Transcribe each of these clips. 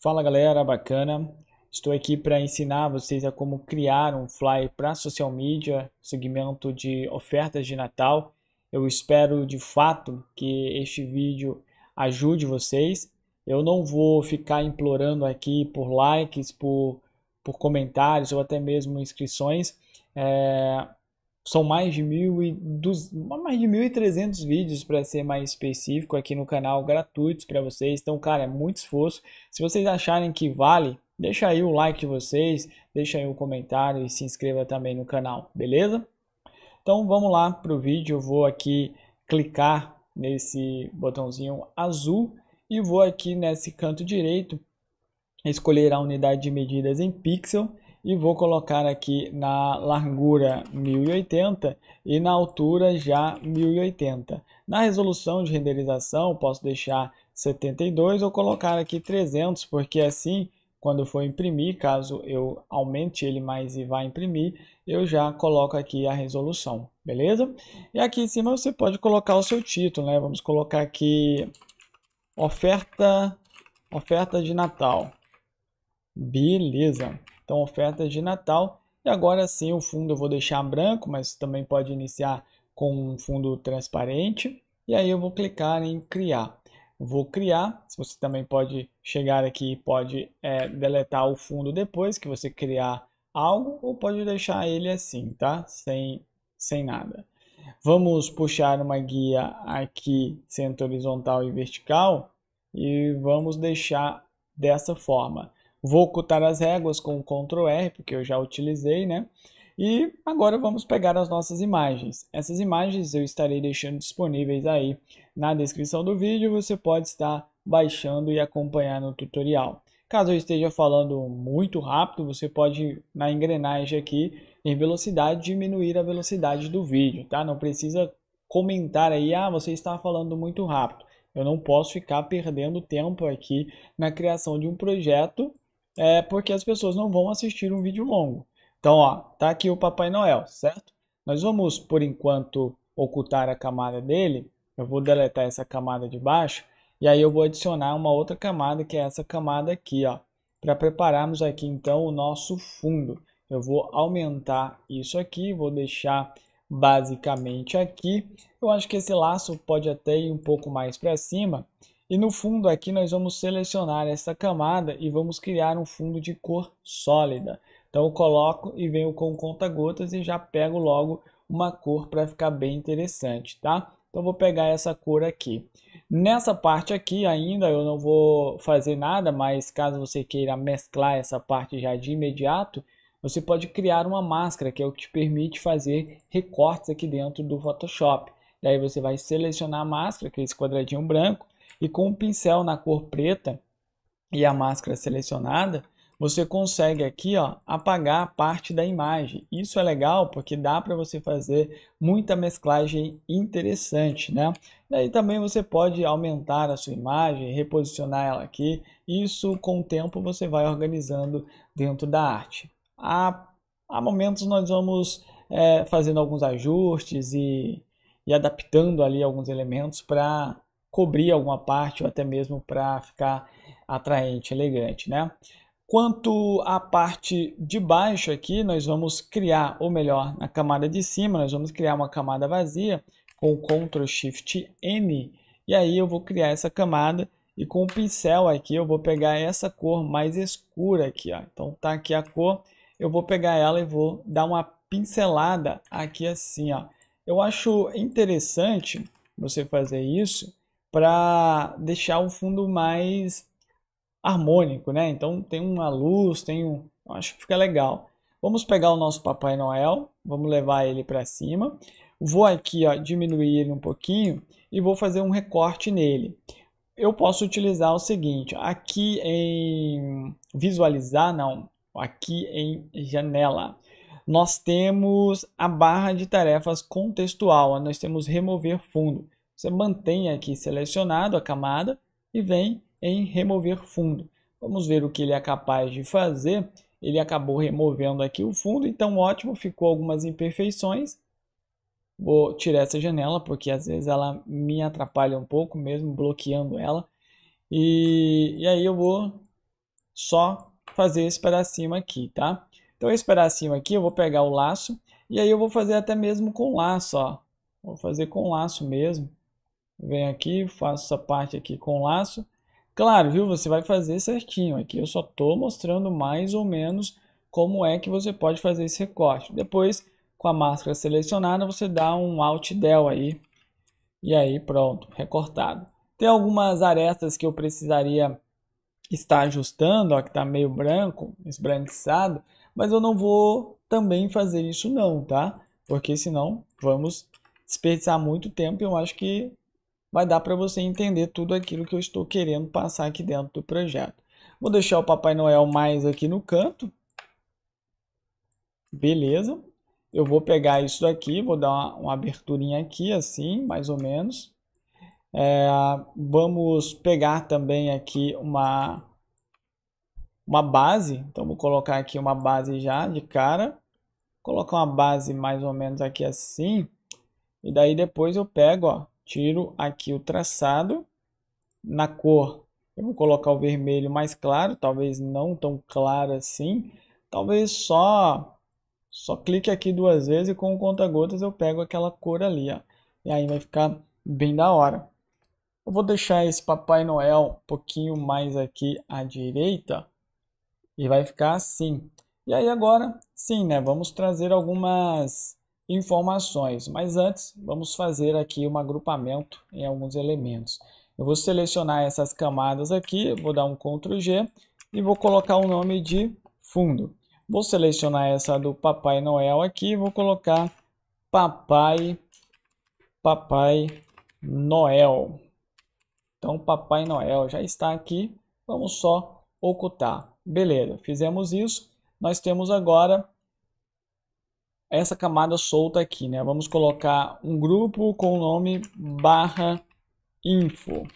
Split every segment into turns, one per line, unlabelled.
Fala galera, bacana. Estou aqui para ensinar vocês a como criar um flyer para social media, segmento de ofertas de Natal. Eu espero de fato que este vídeo ajude vocês. Eu não vou ficar implorando aqui por likes, por, por comentários ou até mesmo inscrições. É, são mais de, mil e mais de 1.300 vídeos, para ser mais específico, aqui no canal, gratuitos para vocês. Então, cara, é muito esforço. Se vocês acharem que vale, deixa aí o like de vocês, deixa aí o um comentário e se inscreva também no canal, beleza? Então, vamos lá para o vídeo. Eu vou aqui clicar nesse botãozinho azul e vou aqui nesse canto direito escolher a unidade de medidas em pixel e vou colocar aqui na largura 1080 e na altura já 1080. Na resolução de renderização posso deixar 72 ou colocar aqui 300, porque assim quando for imprimir, caso eu aumente ele mais e vá imprimir, eu já coloco aqui a resolução, beleza? E aqui em cima você pode colocar o seu título, né? Vamos colocar aqui oferta, oferta de Natal. Beleza. Então, oferta de Natal. E agora sim, o fundo eu vou deixar branco, mas também pode iniciar com um fundo transparente. E aí eu vou clicar em criar. Vou criar. Você também pode chegar aqui e pode é, deletar o fundo depois que você criar algo, ou pode deixar ele assim, tá? Sem, sem nada. Vamos puxar uma guia aqui, centro horizontal e vertical, e vamos deixar dessa forma. Vou ocultar as réguas com o Ctrl R, porque eu já utilizei, né? E agora vamos pegar as nossas imagens. Essas imagens eu estarei deixando disponíveis aí na descrição do vídeo, você pode estar baixando e acompanhar no tutorial. Caso eu esteja falando muito rápido, você pode, na engrenagem aqui, em velocidade, diminuir a velocidade do vídeo, tá? Não precisa comentar aí, ah, você está falando muito rápido. Eu não posso ficar perdendo tempo aqui na criação de um projeto é porque as pessoas não vão assistir um vídeo longo. Então, ó, tá aqui o Papai Noel, certo? Nós vamos, por enquanto, ocultar a camada dele. Eu vou deletar essa camada de baixo e aí eu vou adicionar uma outra camada que é essa camada aqui, ó, para prepararmos aqui então o nosso fundo. Eu vou aumentar isso aqui, vou deixar basicamente aqui. Eu acho que esse laço pode até ir um pouco mais para cima e no fundo aqui nós vamos selecionar essa camada e vamos criar um fundo de cor sólida. Então eu coloco e venho com conta-gotas e já pego logo uma cor para ficar bem interessante, tá? Então vou pegar essa cor aqui. Nessa parte aqui ainda eu não vou fazer nada, mas caso você queira mesclar essa parte já de imediato, você pode criar uma máscara, que é o que te permite fazer recortes aqui dentro do Photoshop. Daí você vai selecionar a máscara, que é esse quadradinho branco, e com o pincel na cor preta e a máscara selecionada, você consegue aqui ó, apagar parte da imagem. Isso é legal porque dá para você fazer muita mesclagem interessante, né? Daí também você pode aumentar a sua imagem, reposicionar ela aqui. Isso com o tempo você vai organizando dentro da arte. Há, há momentos nós vamos é, fazendo alguns ajustes e, e adaptando ali alguns elementos para cobrir alguma parte ou até mesmo para ficar atraente, elegante, né? Quanto à parte de baixo aqui, nós vamos criar, ou melhor, na camada de cima, nós vamos criar uma camada vazia com Ctrl Shift N. E aí eu vou criar essa camada e com o pincel aqui eu vou pegar essa cor mais escura aqui, ó. Então tá aqui a cor, eu vou pegar ela e vou dar uma pincelada aqui assim, ó. Eu acho interessante você fazer isso, para deixar o fundo mais harmônico, né? Então tem uma luz, tem um, Eu acho que fica legal. Vamos pegar o nosso Papai Noel, vamos levar ele para cima. Vou aqui, ó, diminuir ele um pouquinho e vou fazer um recorte nele. Eu posso utilizar o seguinte, aqui em visualizar, não, aqui em janela, nós temos a barra de tarefas contextual, nós temos remover fundo. Você mantém aqui selecionado a camada e vem em remover fundo. Vamos ver o que ele é capaz de fazer. Ele acabou removendo aqui o fundo, então ótimo, ficou algumas imperfeições. Vou tirar essa janela, porque às vezes ela me atrapalha um pouco, mesmo bloqueando ela. E, e aí eu vou só fazer esse pedacinho aqui, tá? Então esse pedacinho aqui eu vou pegar o laço, e aí eu vou fazer até mesmo com laço, ó. Vou fazer com laço mesmo. Venho aqui, faço essa parte aqui com laço. Claro, viu? Você vai fazer certinho. Aqui eu só estou mostrando mais ou menos como é que você pode fazer esse recorte. Depois, com a máscara selecionada, você dá um Alt Del aí. E aí pronto, recortado. Tem algumas arestas que eu precisaria estar ajustando, ó, que está meio branco, esbranquiçado, mas eu não vou também fazer isso não, tá? Porque senão vamos desperdiçar muito tempo e eu acho que vai dar para você entender tudo aquilo que eu estou querendo passar aqui dentro do projeto. Vou deixar o Papai Noel mais aqui no canto. Beleza. Eu vou pegar isso daqui, vou dar uma, uma aberturinha aqui, assim, mais ou menos. É, vamos pegar também aqui uma, uma base. Então, vou colocar aqui uma base já de cara. Vou colocar uma base mais ou menos aqui assim. E daí depois eu pego, ó, Tiro aqui o traçado. Na cor, eu vou colocar o vermelho mais claro, talvez não tão claro assim. Talvez só, só clique aqui duas vezes e com o conta-gotas eu pego aquela cor ali. Ó. E aí vai ficar bem da hora. Eu vou deixar esse Papai Noel um pouquinho mais aqui à direita e vai ficar assim. E aí agora, sim, né? Vamos trazer algumas informações. Mas antes, vamos fazer aqui um agrupamento em alguns elementos. Eu vou selecionar essas camadas aqui, vou dar um Ctrl G e vou colocar o nome de fundo. Vou selecionar essa do Papai Noel aqui, vou colocar Papai, Papai Noel. Então, Papai Noel já está aqui, vamos só ocultar. Beleza, fizemos isso. Nós temos agora essa camada solta aqui, né? Vamos colocar um grupo com o nome barra info.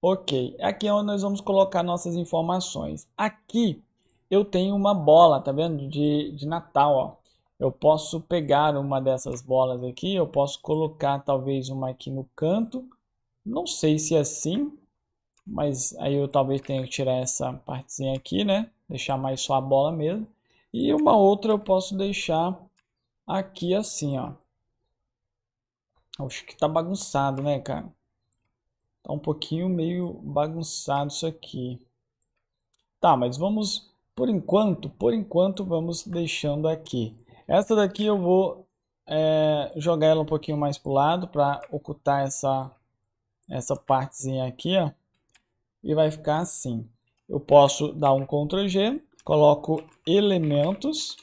Ok, aqui é onde nós vamos colocar nossas informações. Aqui eu tenho uma bola, tá vendo? De, de Natal, ó. Eu posso pegar uma dessas bolas aqui, eu posso colocar talvez uma aqui no canto. Não sei se é assim, mas aí eu talvez tenha que tirar essa partezinha aqui, né? Deixar mais só a bola mesmo. E uma outra eu posso deixar aqui assim, ó. Acho que tá bagunçado, né, cara? Tá um pouquinho meio bagunçado isso aqui. Tá, mas vamos, por enquanto, por enquanto vamos deixando aqui. Essa daqui eu vou é, jogar ela um pouquinho mais pro lado para ocultar essa, essa partezinha aqui, ó. E vai ficar assim. Eu posso dar um Ctrl G coloco elementos,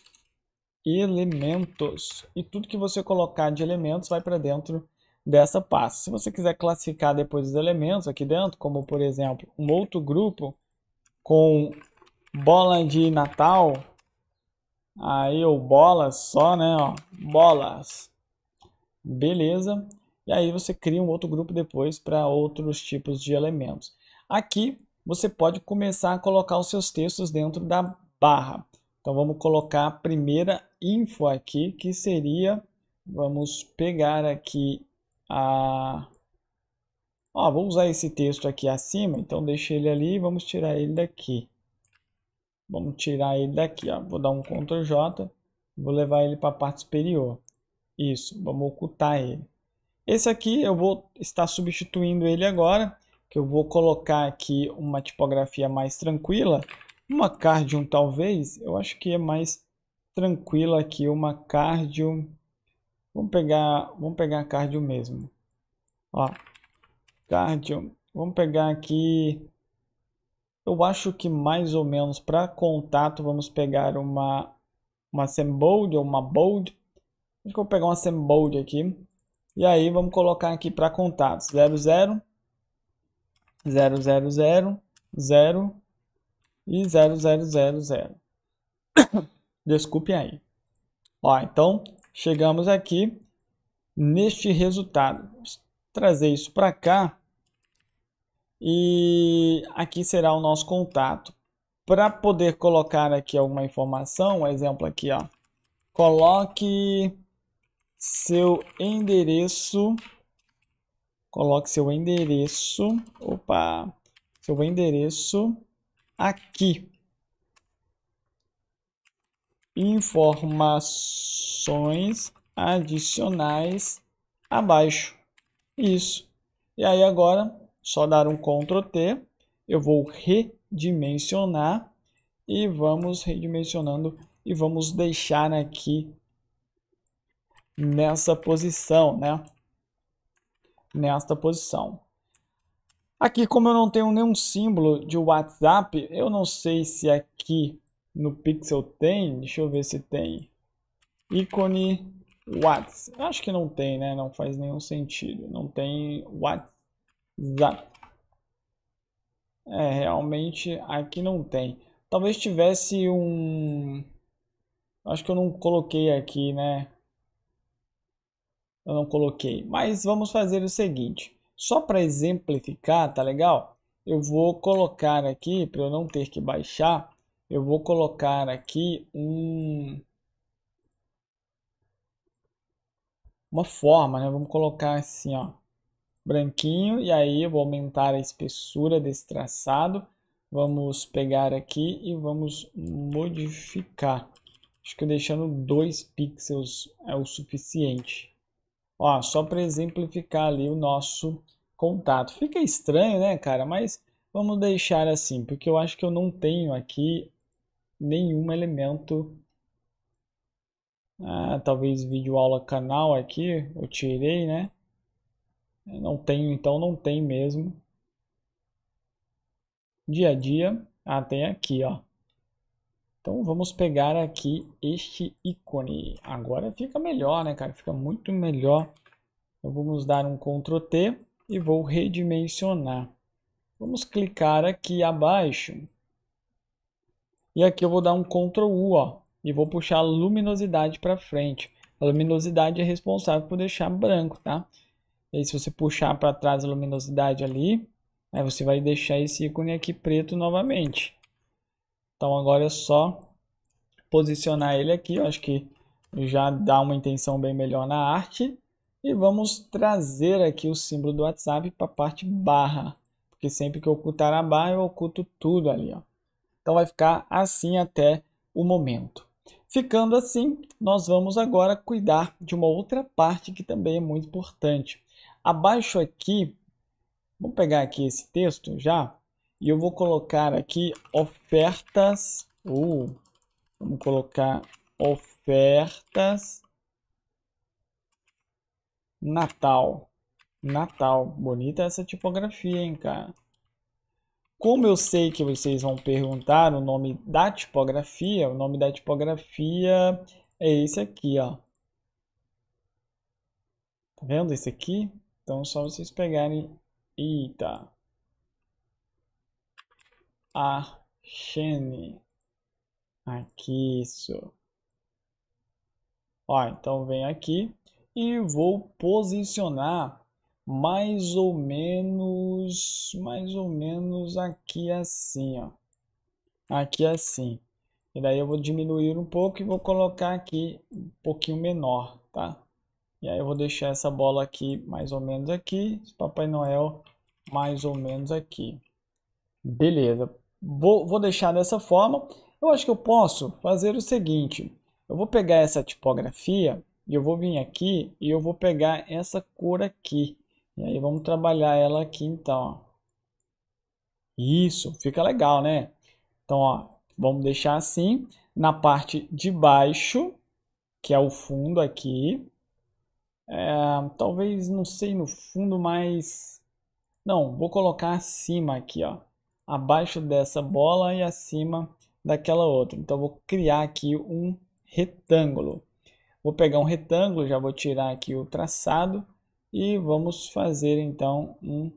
elementos, e tudo que você colocar de elementos vai para dentro dessa pasta. Se você quiser classificar depois os elementos aqui dentro, como por exemplo, um outro grupo com bola de Natal, aí ou bolas só, né, ó, bolas, beleza, e aí você cria um outro grupo depois para outros tipos de elementos. Aqui você pode começar a colocar os seus textos dentro da barra. Então vamos colocar a primeira info aqui, que seria, vamos pegar aqui a... Ó, vou usar esse texto aqui acima, então deixa ele ali e vamos tirar ele daqui. Vamos tirar ele daqui, ó. vou dar um Ctrl J, vou levar ele para a parte superior. Isso, vamos ocultar ele. Esse aqui eu vou estar substituindo ele agora, que eu vou colocar aqui uma tipografia mais tranquila, uma cardium, talvez, eu acho que é mais tranquila aqui. Uma cardium. Vamos pegar, vamos pegar a cardium mesmo. Ó, cardium. Vamos pegar aqui. Eu acho que mais ou menos para contato, vamos pegar uma, uma Sembold ou uma Bold. Acho que eu vou pegar uma Sembold aqui. E aí vamos colocar aqui para contato 00, 000, 0, e 0000. Desculpe aí. Ó, então, chegamos aqui neste resultado. Vou trazer isso para cá e aqui será o nosso contato. Para poder colocar aqui alguma informação, um exemplo aqui, ó, coloque seu endereço, coloque seu endereço, opa, seu endereço aqui. Informações adicionais abaixo. Isso. E aí agora, só dar um Ctrl T, eu vou redimensionar e vamos redimensionando e vamos deixar aqui nessa posição, né? Nesta posição. Aqui, como eu não tenho nenhum símbolo de WhatsApp, eu não sei se aqui no Pixel tem. Deixa eu ver se tem. Ícone WhatsApp. Acho que não tem, né? Não faz nenhum sentido. Não tem WhatsApp. É, realmente aqui não tem. Talvez tivesse um... Acho que eu não coloquei aqui, né? Eu não coloquei. Mas vamos fazer o seguinte. Só para exemplificar, tá legal? Eu vou colocar aqui, para eu não ter que baixar, eu vou colocar aqui um, uma forma, né? Vamos colocar assim, ó, branquinho, e aí eu vou aumentar a espessura desse traçado. Vamos pegar aqui e vamos modificar. Acho que deixando 2 pixels é o suficiente. Ó, só para exemplificar ali o nosso contato. Fica estranho, né, cara? Mas vamos deixar assim, porque eu acho que eu não tenho aqui nenhum elemento. Ah, talvez vídeo aula canal aqui, eu tirei, né? não tenho, então não tem mesmo. Dia a dia, ah, tem aqui, ó. Então vamos pegar aqui este ícone. Agora fica melhor, né, cara? Fica muito melhor. Então vamos dar um Ctrl T e vou redimensionar. Vamos clicar aqui abaixo. E aqui eu vou dar um Ctrl U, ó, e vou puxar a luminosidade para frente. A luminosidade é responsável por deixar branco, tá? E aí, se você puxar para trás a luminosidade ali, aí você vai deixar esse ícone aqui preto novamente. Então agora é só posicionar ele aqui, eu acho que já dá uma intenção bem melhor na arte. E vamos trazer aqui o símbolo do WhatsApp para a parte barra, porque sempre que eu ocultar a barra eu oculto tudo ali. Ó. Então vai ficar assim até o momento. Ficando assim, nós vamos agora cuidar de uma outra parte que também é muito importante. Abaixo aqui, vamos pegar aqui esse texto já, e eu vou colocar aqui ofertas. Uh, vamos colocar ofertas. Natal. Natal. Bonita essa tipografia, hein, cara? Como eu sei que vocês vão perguntar o nome da tipografia, o nome da tipografia é esse aqui, ó. Tá vendo esse aqui? Então é só vocês pegarem. Eita! a Shane. Aqui, isso. Ó, então vem aqui e vou posicionar mais ou menos, mais ou menos aqui assim, ó. Aqui assim. E daí eu vou diminuir um pouco e vou colocar aqui um pouquinho menor, tá? E aí eu vou deixar essa bola aqui mais ou menos aqui, Papai Noel mais ou menos aqui. Beleza. Vou, vou deixar dessa forma. Eu acho que eu posso fazer o seguinte. Eu vou pegar essa tipografia e eu vou vir aqui e eu vou pegar essa cor aqui. E aí vamos trabalhar ela aqui então. Ó. Isso, fica legal, né? Então, ó, vamos deixar assim. Na parte de baixo, que é o fundo aqui. É, talvez, não sei, no fundo mais... Não, vou colocar acima aqui, ó abaixo dessa bola e acima daquela outra. Então vou criar aqui um retângulo. Vou pegar um retângulo, já vou tirar aqui o traçado e vamos fazer então um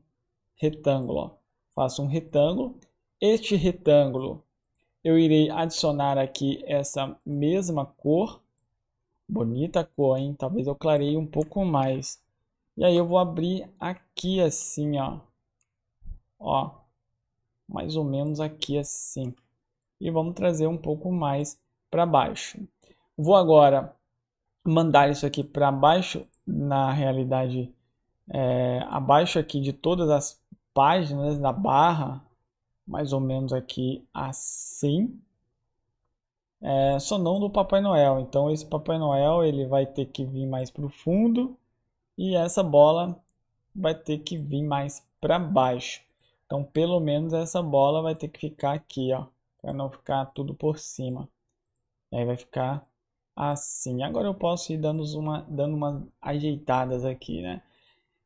retângulo. Faço um retângulo. Este retângulo eu irei adicionar aqui essa mesma cor. Bonita cor, hein? Talvez eu clarei um pouco mais. E aí eu vou abrir aqui assim, ó. Ó, mais ou menos aqui assim. E vamos trazer um pouco mais para baixo. Vou agora mandar isso aqui para baixo, na realidade, é, abaixo aqui de todas as páginas da barra, mais ou menos aqui assim. É, só não do Papai Noel. Então esse Papai Noel ele vai ter que vir mais para o fundo e essa bola vai ter que vir mais para baixo. Então, pelo menos essa bola vai ter que ficar aqui, ó, para não ficar tudo por cima. E aí vai ficar assim. Agora eu posso ir dando, uma, dando umas ajeitadas aqui, né?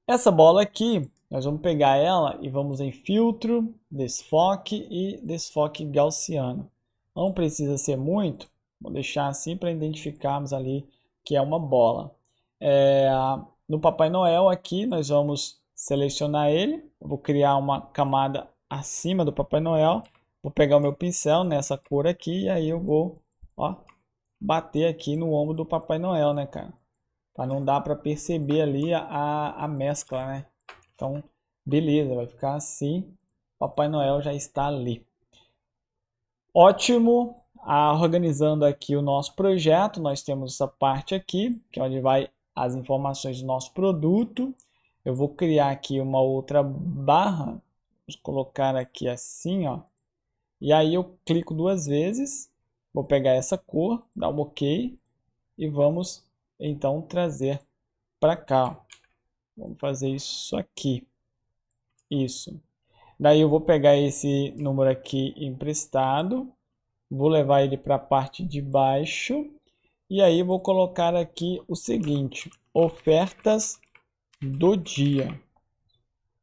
Essa bola aqui, nós vamos pegar ela e vamos em filtro, desfoque e desfoque gaussiano. Não precisa ser muito, vou deixar assim para identificarmos ali que é uma bola. É, no Papai Noel aqui nós vamos selecionar ele, vou criar uma camada acima do Papai Noel, vou pegar o meu pincel nessa cor aqui e aí eu vou, ó, bater aqui no ombro do Papai Noel, né, cara? Para não dar para perceber ali a, a mescla, né? Então, beleza, vai ficar assim. Papai Noel já está ali. Ótimo. Ah, organizando aqui o nosso projeto, nós temos essa parte aqui, que é onde vai as informações do nosso produto. Eu vou criar aqui uma outra barra, colocar aqui assim, ó. E aí eu clico duas vezes, vou pegar essa cor, dar um OK e vamos então trazer para cá. Vamos fazer isso aqui. Isso. Daí eu vou pegar esse número aqui emprestado, vou levar ele para a parte de baixo e aí vou colocar aqui o seguinte, ofertas do dia.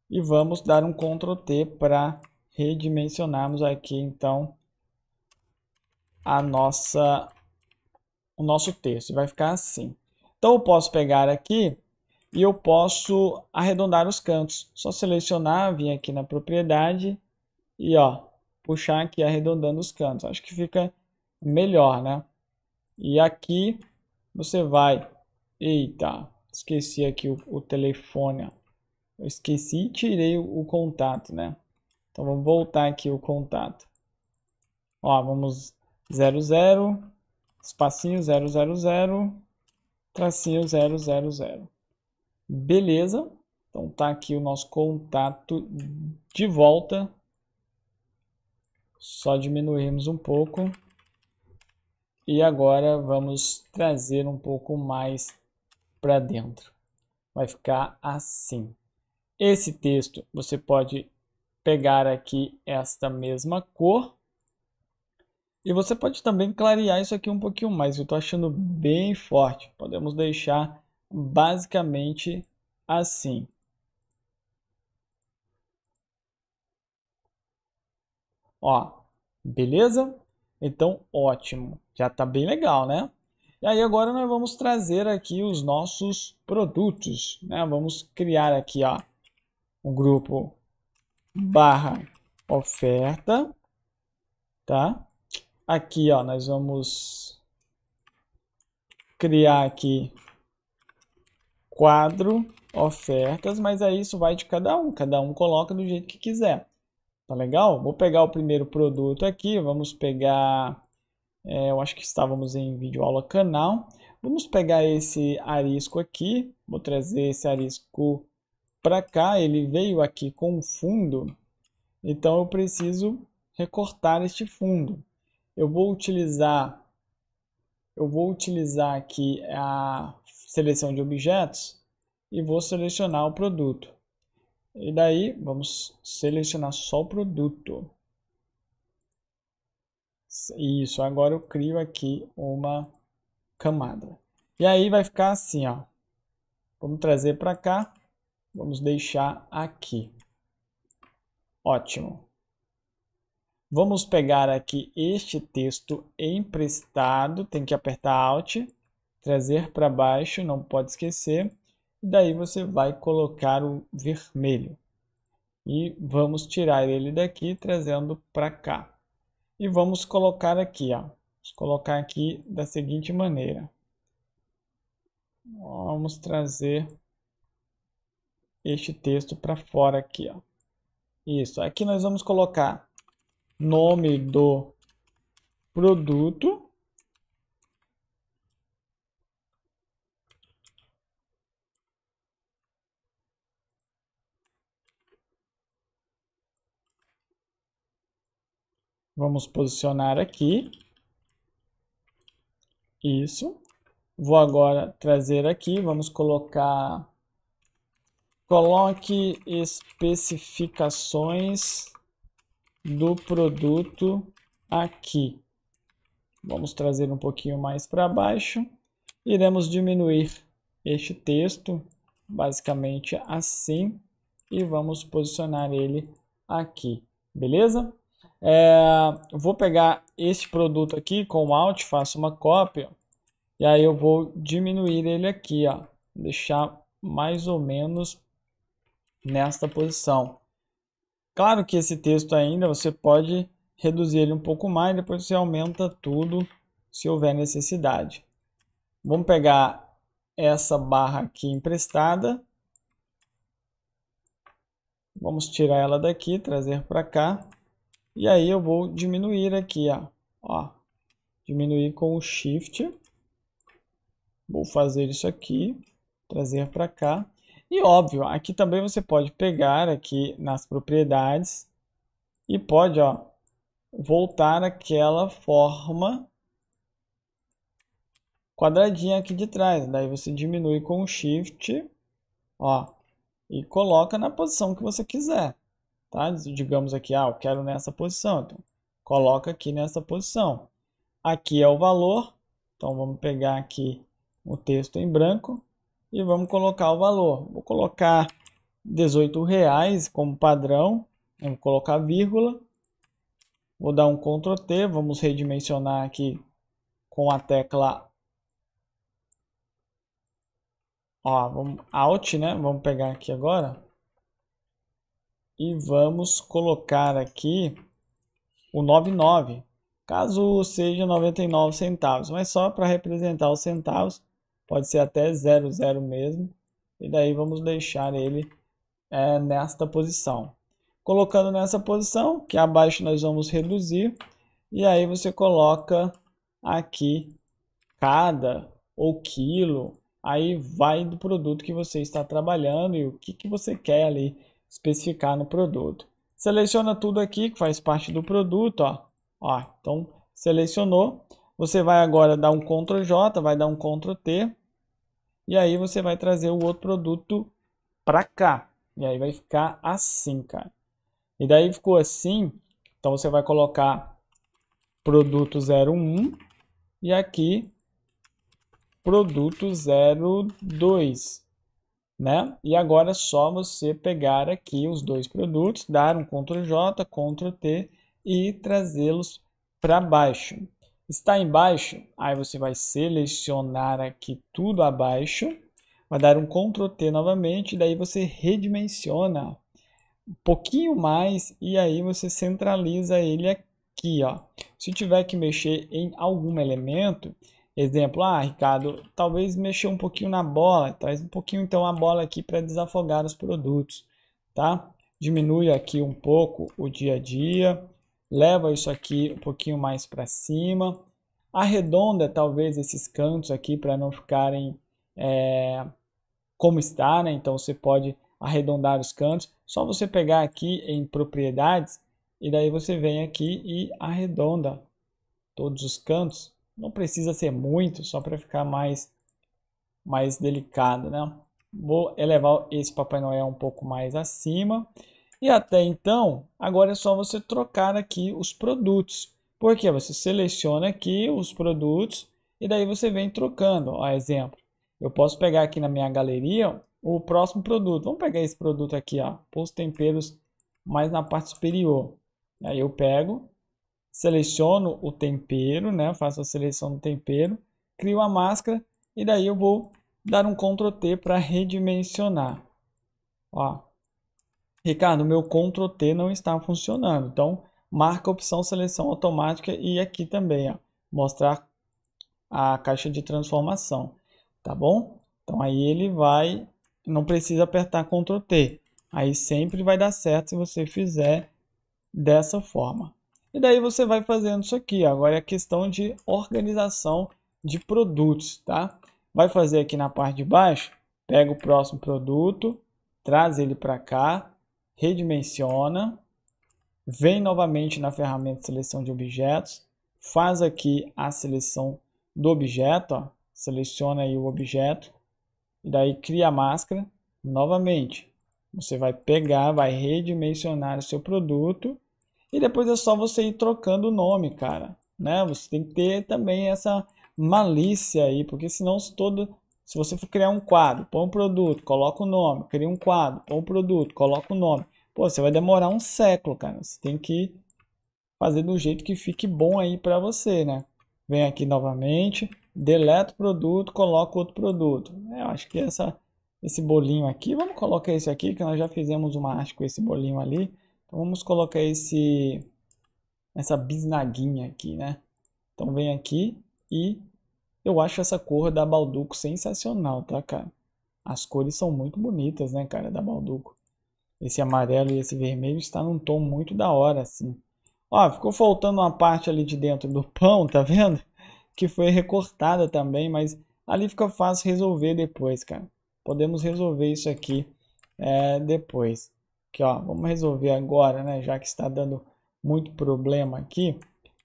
E vamos dar um Ctrl T para redimensionarmos aqui então a nossa o nosso texto. Vai ficar assim. Então eu posso pegar aqui e eu posso arredondar os cantos. Só selecionar, vir aqui na propriedade e ó, puxar aqui arredondando os cantos. Acho que fica melhor, né? E aqui você vai, eita, esqueci aqui o, o telefone. Eu esqueci e tirei o, o, contato, né? Então vamos voltar aqui o contato. Ó, vamos 00, espacinho 000, tracinho 000. Beleza. Então tá aqui o nosso contato de volta. Só diminuímos um pouco. E agora vamos trazer um pouco mais para dentro. Vai ficar assim. Esse texto você pode pegar aqui esta mesma cor. E você pode também clarear isso aqui um pouquinho mais. Eu estou achando bem forte. Podemos deixar basicamente assim. Ó, beleza? Então, ótimo. Já está bem legal, né? E aí agora nós vamos trazer aqui os nossos produtos, né? Vamos criar aqui, ó, um grupo barra oferta, tá? Aqui, ó, nós vamos criar aqui quadro ofertas, mas aí isso vai de cada um, cada um coloca do jeito que quiser. Tá legal? Vou pegar o primeiro produto aqui, vamos pegar é, eu acho que estávamos em vídeo aula canal. Vamos pegar esse arisco aqui, vou trazer esse arisco para cá, ele veio aqui com um fundo, então eu preciso recortar este fundo. Eu vou utilizar, eu vou utilizar aqui a seleção de objetos e vou selecionar o produto. E daí vamos selecionar só o produto. Isso, agora eu crio aqui uma camada. E aí vai ficar assim, ó. Vamos trazer para cá, vamos deixar aqui. Ótimo. Vamos pegar aqui este texto emprestado, tem que apertar Alt, trazer para baixo, não pode esquecer. E daí você vai colocar o vermelho. E vamos tirar ele daqui, trazendo para cá e vamos colocar aqui, ó. Vamos colocar aqui da seguinte maneira. Vamos trazer este texto para fora aqui, ó. Isso. Aqui nós vamos colocar nome do produto Vamos posicionar aqui. Isso. Vou agora trazer aqui, vamos colocar... Coloque especificações do produto aqui. Vamos trazer um pouquinho mais para baixo. Iremos diminuir este texto, basicamente assim, e vamos posicionar ele aqui, beleza? É, vou pegar esse produto aqui com o Alt, faço uma cópia. E aí eu vou diminuir ele aqui, ó. Deixar mais ou menos nesta posição. Claro que esse texto ainda você pode reduzir ele um pouco mais, depois você aumenta tudo se houver necessidade. Vamos pegar essa barra aqui emprestada. Vamos tirar ela daqui, trazer para cá. E aí eu vou diminuir aqui, ó. ó diminuir com o Shift. Vou fazer isso aqui, trazer para cá. E óbvio, aqui também você pode pegar aqui nas propriedades e pode ó, voltar aquela forma quadradinha aqui de trás. Daí você diminui com o Shift ó, e coloca na posição que você quiser. Tá? Digamos aqui, ah, eu quero nessa posição. Então, coloca aqui nessa posição. Aqui é o valor. Então, vamos pegar aqui o texto em branco e vamos colocar o valor. Vou colocar R$18,00 como padrão. Vamos colocar vírgula. Vou dar um Ctrl T, vamos redimensionar aqui com a tecla ó, vamos, Alt, né? Vamos pegar aqui agora e vamos colocar aqui o 99, caso seja 99 centavos, mas só para representar os centavos, pode ser até 00 mesmo, e daí vamos deixar ele é, nesta posição. Colocando nessa posição, que abaixo nós vamos reduzir, e aí você coloca aqui cada ou quilo, aí vai do produto que você está trabalhando e o que, que você quer ali especificar no produto. Seleciona tudo aqui que faz parte do produto, ó. ó então, selecionou. Você vai agora dar um Ctrl J, vai dar um Ctrl T. E aí você vai trazer o outro produto para cá. E aí vai ficar assim, cara. E daí ficou assim. Então você vai colocar produto 01 e aqui produto 02 né? E agora é só você pegar aqui os dois produtos, dar um Ctrl J, Ctrl T e trazê-los para baixo. Está embaixo, aí você vai selecionar aqui tudo abaixo, vai dar um Ctrl T novamente, daí você redimensiona um pouquinho mais e aí você centraliza ele aqui, ó. Se tiver que mexer em algum elemento, Exemplo, ah, Ricardo, talvez mexer um pouquinho na bola, traz um pouquinho então a bola aqui para desafogar os produtos, tá? Diminui aqui um pouco o dia a dia, leva isso aqui um pouquinho mais para cima, arredonda talvez esses cantos aqui para não ficarem é, como está, né? Então você pode arredondar os cantos, só você pegar aqui em propriedades e daí você vem aqui e arredonda todos os cantos não precisa ser muito, só para ficar mais, mais delicado, né? Vou elevar esse Papai Noel um pouco mais acima. E até então, agora é só você trocar aqui os produtos. Porque você seleciona aqui os produtos e daí você vem trocando. Ó, exemplo, eu posso pegar aqui na minha galeria o próximo produto. Vamos pegar esse produto aqui, ó, os temperos mais na parte superior. Aí eu pego seleciono o tempero, né? faço a seleção do tempero, crio a máscara e daí eu vou dar um Ctrl T para redimensionar. Ó. Ricardo, meu Ctrl T não está funcionando, então marca a opção seleção automática e aqui também, ó, mostrar a caixa de transformação, tá bom? Então aí ele vai, não precisa apertar Ctrl T, aí sempre vai dar certo se você fizer dessa forma. E daí você vai fazendo isso aqui. Agora é a questão de organização de produtos, tá? Vai fazer aqui na parte de baixo, pega o próximo produto, traz ele para cá, redimensiona, vem novamente na ferramenta de seleção de objetos, faz aqui a seleção do objeto, ó, seleciona aí o objeto, e daí cria a máscara, novamente. Você vai pegar, vai redimensionar o seu produto, e depois é só você ir trocando o nome, cara. Né? Você tem que ter também essa malícia aí, porque senão se todo se você for criar um quadro, põe um produto, coloca o nome, cria um quadro, põe um produto, coloca o nome. Pô, você vai demorar um século, cara. Você tem que fazer do jeito que fique bom aí para você, né? Vem aqui novamente, deleta o produto, coloca outro produto. Eu acho que essa esse bolinho aqui, vamos colocar esse aqui, que nós já fizemos uma arte com esse bolinho ali. Então vamos colocar esse, essa bisnaguinha aqui, né? Então vem aqui e eu acho essa cor da Balduco sensacional, tá, cara? As cores são muito bonitas, né, cara, da Balduco. Esse amarelo e esse vermelho está num tom muito da hora, assim. Ó, ficou faltando uma parte ali de dentro do pão, tá vendo? Que foi recortada também, mas ali fica fácil resolver depois, cara. Podemos resolver isso aqui é, depois. Aqui, ó, vamos resolver agora, né, já que está dando muito problema aqui,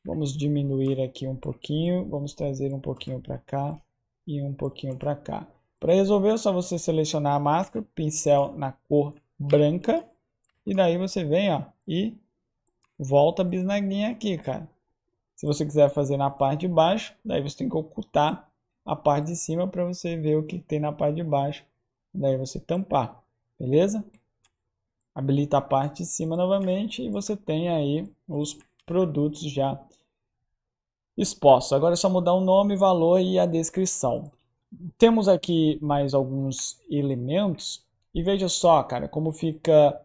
vamos diminuir aqui um pouquinho, vamos trazer um pouquinho para cá e um pouquinho para cá. Para resolver é só você selecionar a máscara, pincel na cor branca, e daí você vem ó, e volta a bisnaguinha aqui, cara. Se você quiser fazer na parte de baixo, daí você tem que ocultar a parte de cima para você ver o que tem na parte de baixo. Daí você tampar, beleza? habilita a parte de cima novamente e você tem aí os produtos já expostos. Agora é só mudar o nome, valor e a descrição. Temos aqui mais alguns elementos e veja só, cara, como fica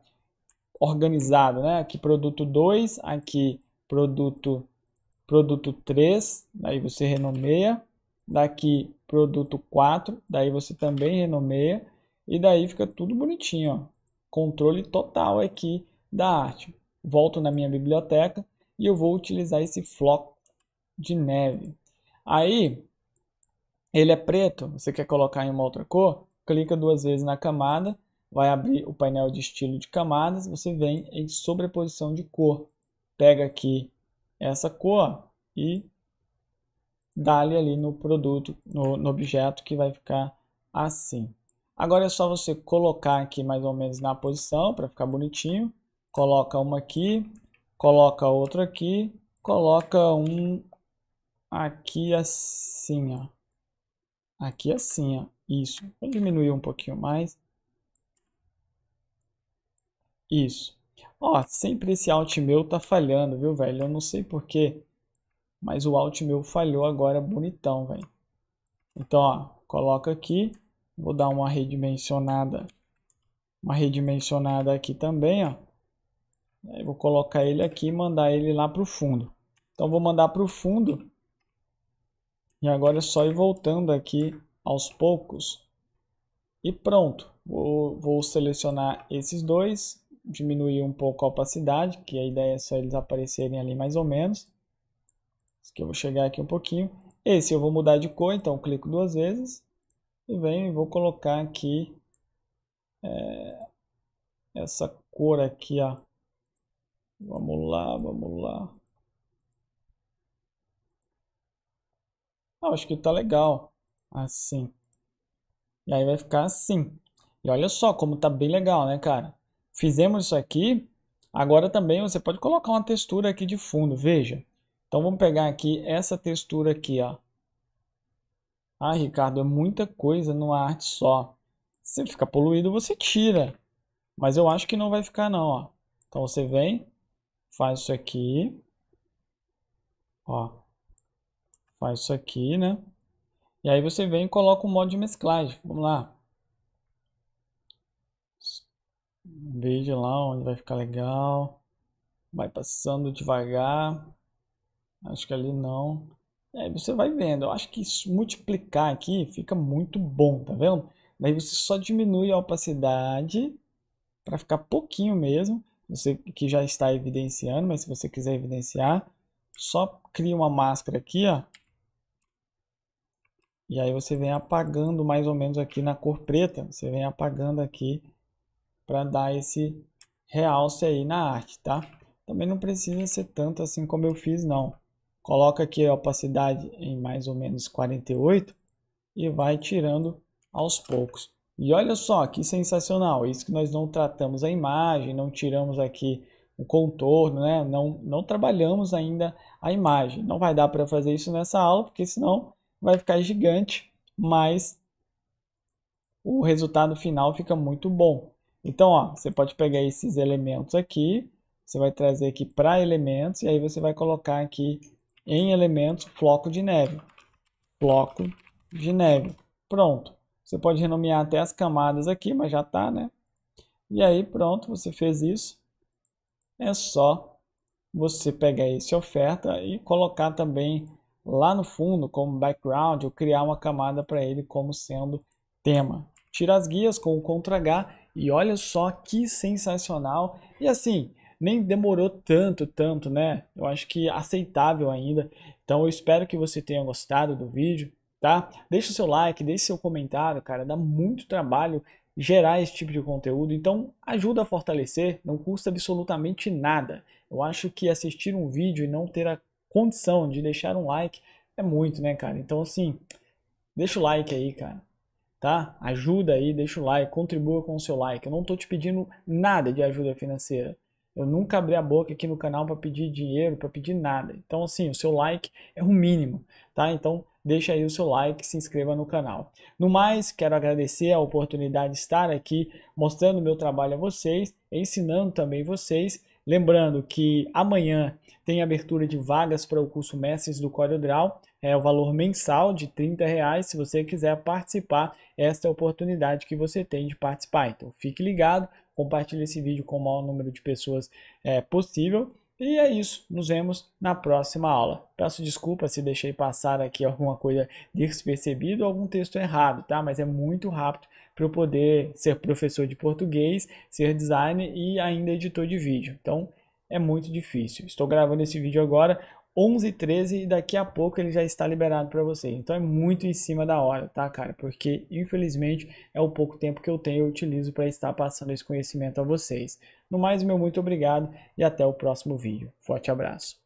organizado, né? Aqui produto 2, aqui produto produto 3, daí você renomeia, daqui produto 4, daí você também renomeia e daí fica tudo bonitinho, ó controle total aqui da arte. Volto na minha biblioteca e eu vou utilizar esse flop de neve. Aí, ele é preto, você quer colocar em uma outra cor, clica duas vezes na camada, vai abrir o painel de estilo de camadas, você vem em sobreposição de cor. Pega aqui essa cor e dá-lhe ali no produto, no, no objeto que vai ficar assim. Agora é só você colocar aqui mais ou menos na posição para ficar bonitinho. Coloca uma aqui, coloca outra aqui, coloca um aqui assim, ó. Aqui assim, ó. Isso. Vou diminuir um pouquinho mais. Isso. Ó, sempre esse alt meu tá falhando, viu, velho? Eu não sei porquê, mas o alt meu falhou agora bonitão, velho. Então, ó, coloca aqui, Vou dar uma redimensionada, uma redimensionada aqui também, ó. Aí vou colocar ele aqui e mandar ele lá para o fundo. Então vou mandar para o fundo. E agora é só ir voltando aqui aos poucos. E pronto. Vou, vou selecionar esses dois. Diminuir um pouco a opacidade, que a ideia é só eles aparecerem ali mais ou menos. Isso aqui eu vou chegar aqui um pouquinho. Esse eu vou mudar de cor, então clico duas vezes e venho e vou colocar aqui é, essa cor aqui, ó. Vamos lá, vamos lá. Ah, acho que tá legal. Assim. E aí vai ficar assim. E olha só como tá bem legal, né, cara? Fizemos isso aqui. Agora também você pode colocar uma textura aqui de fundo, veja. Então vamos pegar aqui essa textura aqui, ó. Ah, Ricardo, é muita coisa numa arte só. Se ficar poluído, você tira. Mas eu acho que não vai ficar não, ó. Então você vem, faz isso aqui. Ó. Faz isso aqui, né? E aí você vem e coloca o modo de mesclagem. Vamos lá. Veja lá onde vai ficar legal. Vai passando devagar. Acho que ali não aí é, você vai vendo. Eu acho que multiplicar aqui fica muito bom, tá vendo? Daí você só diminui a opacidade para ficar pouquinho mesmo. Você que já está evidenciando, mas se você quiser evidenciar, só cria uma máscara aqui, ó. E aí você vem apagando mais ou menos aqui na cor preta. Você vem apagando aqui para dar esse realce aí na arte, tá? Também não precisa ser tanto assim como eu fiz, não. Coloca aqui a opacidade em mais ou menos 48 e vai tirando aos poucos. E olha só que sensacional, isso que nós não tratamos a imagem, não tiramos aqui o contorno, né? não, não trabalhamos ainda a imagem. Não vai dar para fazer isso nessa aula, porque senão vai ficar gigante, mas o resultado final fica muito bom. Então, ó, você pode pegar esses elementos aqui, você vai trazer aqui para elementos, e aí você vai colocar aqui em elementos floco de neve. Floco de neve. Pronto. Você pode renomear até as camadas aqui, mas já está, né? E aí, pronto, você fez isso. É só você pegar essa oferta e colocar também lá no fundo como background ou criar uma camada para ele como sendo tema. Tira as guias com o Ctrl H e olha só que sensacional. E assim, nem demorou tanto, tanto, né? Eu acho que é aceitável ainda. Então eu espero que você tenha gostado do vídeo, tá? Deixa o seu like, deixa o seu comentário, cara, dá muito trabalho gerar esse tipo de conteúdo, então ajuda a fortalecer, não custa absolutamente nada. Eu acho que assistir um vídeo e não ter a condição de deixar um like é muito, né, cara? Então assim, deixa o like aí, cara tá? Ajuda aí, deixa o like, contribua com o seu like. Eu não estou te pedindo nada de ajuda financeira. Eu nunca abri a boca aqui no canal para pedir dinheiro, para pedir nada. Então, assim, o seu like é o mínimo, tá? Então, deixa aí o seu like, se inscreva no canal. No mais, quero agradecer a oportunidade de estar aqui mostrando meu trabalho a vocês, ensinando também vocês. Lembrando que amanhã tem abertura de vagas para o curso Mestres do CorelDRAW, é o valor mensal de R$ reais. Se você quiser participar, esta é a oportunidade que você tem de participar. Então fique ligado, compartilhe esse vídeo com o maior número de pessoas é, possível. E é isso, nos vemos na próxima aula. Peço desculpa se deixei passar aqui alguma coisa despercebida ou algum texto errado, tá? Mas é muito rápido para eu poder ser professor de português, ser designer e ainda editor de vídeo. Então, é muito difícil. Estou gravando esse vídeo agora, 11h13 e daqui a pouco ele já está liberado para vocês. Então é muito em cima da hora, tá, cara? Porque infelizmente é o pouco tempo que eu tenho e utilizo para estar passando esse conhecimento a vocês. No mais, meu muito obrigado e até o próximo vídeo. Forte abraço.